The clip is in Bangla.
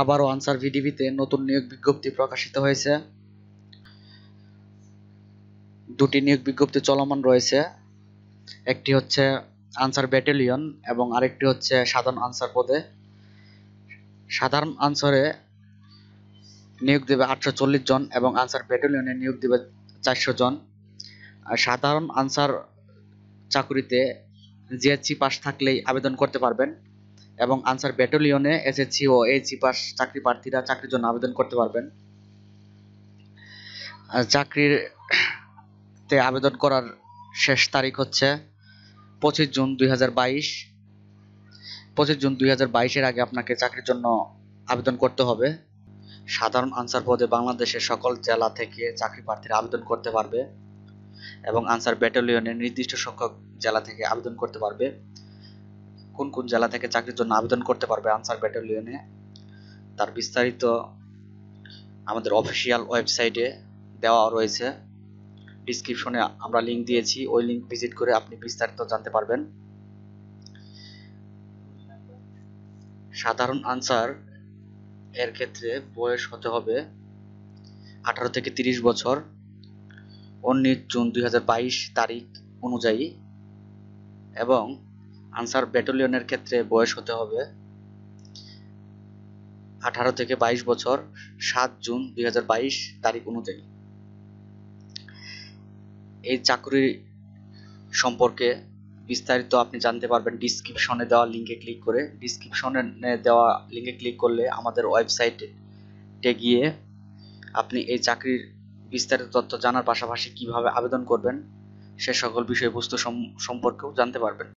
আবারও আনসার ভিডিবিতে নতুন নিয়োগ বিজ্ঞপ্তি প্রকাশিত হয়েছে দুটি নিয়োগ বিজ্ঞপ্তি চলমান রয়েছে একটি হচ্ছে আনসার ব্যাটালিয়ন এবং আরেকটি হচ্ছে সাধারণ আনসার পদে সাধারণ আনসারে নিয়োগ দেবে আটশো জন এবং আনসার ব্যাটালিয়নে নিয়োগ দেবে চারশো জন আর সাধারণ আনসার চাকুরিতে জিএসসি পাস থাকলেই আবেদন করতে পারবেন এবং আনসার ব্যাটালিয়নে এসএসসি ও এইচসি পাস চাকরি প্রার্থীরা চাকরির জন্য আবেদন করতে পারবেন চাকরির তে আবেদন করার শেষ তারিখ হচ্ছে পঁচিশ জুন দুই হাজার বাইশ পঁচিশ জুন দুই হাজার বাইশের আগে আপনাকে চাকরির জন্য আবেদন করতে হবে সাধারণ আনসার পদে বাংলাদেশের সকল জেলা থেকে চাকরি প্রার্থীরা আবেদন করতে পারবে এবং আনসার ব্যাটালিয়নের নির্দিষ্ট সংখ্যক জেলা থেকে আবেদন করতে পারবে কোন কোন জেলা থেকে চাকরির জন্য আবেদন করতে পারবে আনসার ব্যাটালিয়নে তার বিস্তারিত আমাদের অফিসিয়াল ওয়েবসাইটে দেওয়া রয়েছে ডিসক্রিপশনে আমরা লিঙ্ক দিয়েছি ওই লিঙ্ক ভিজিট করে আপনি বিস্তারিত জানতে পারবেন সাধারণ আনসার এর ক্ষেত্রে বয়স হতে হবে আঠারো থেকে তিরিশ বছর উনিশ জুন দুই তারিখ অনুযায়ী এবং আনসার ব্যাটালিয়নের ক্ষেত্রে বয়স হতে হবে আঠারো থেকে বাইশ বছর সাত জুন দুই তারিখ অনুযায়ী এই চাকরি সম্পর্কে বিস্তারিত আপনি জানতে পারবেন ডিসক্রিপশনে দেওয়া লিঙ্কে ক্লিক করে ডিসক্রিপশনে দেওয়া লিঙ্কে ক্লিক করলে আমাদের ওয়েবসাইটে গিয়ে আপনি এই চাকরির বিস্তারিত তথ্য জানার পাশাপাশি কিভাবে আবেদন করবেন সে সকল বিষয়বস্তু সম্পর্কেও জানতে পারবেন